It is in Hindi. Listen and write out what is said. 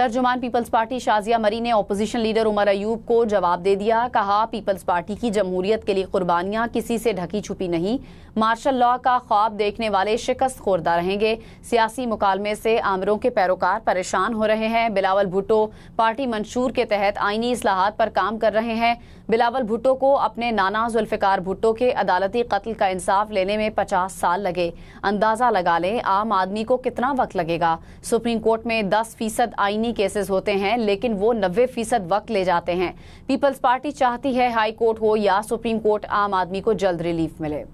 तर्जुमान पीपल्स पार्टी शाजिया मरी ने ओपोजिशन लीडर उमर अयूब को जवाब दे दिया कहा पीपल्स पार्टी की जमहूरियत के लिए कुर्बानियां किसी से ढकी छुपी नहीं मार्शल लॉ का ख्वाब देखने वाले शिकस्त खोरदा रहेंगे सियासी मुकालमे से आमरों के पैरोकार परेशान हो रहे हैं बिलावल भुट्टो पार्टी मंशूर के तहत आईनी असलाहत पर काम कर रहे हैं बिलावल भुट्टो को अपने नाना जुल्फ़िकार भुट्टो के अदालती कत्ल का इंसाफ लेने में पचास साल लगे अंदाज़ा लगा लें आम आदमी को कितना वक्त लगेगा सुप्रीम कोर्ट में दस फीसद आईनी कानूनी केसेस होते हैं लेकिन वो नब्बे फीसद वक्त ले जाते हैं पीपल्स पार्टी चाहती है हाई कोर्ट हो या सुप्रीम कोर्ट आम आदमी को जल्द रिलीफ मिले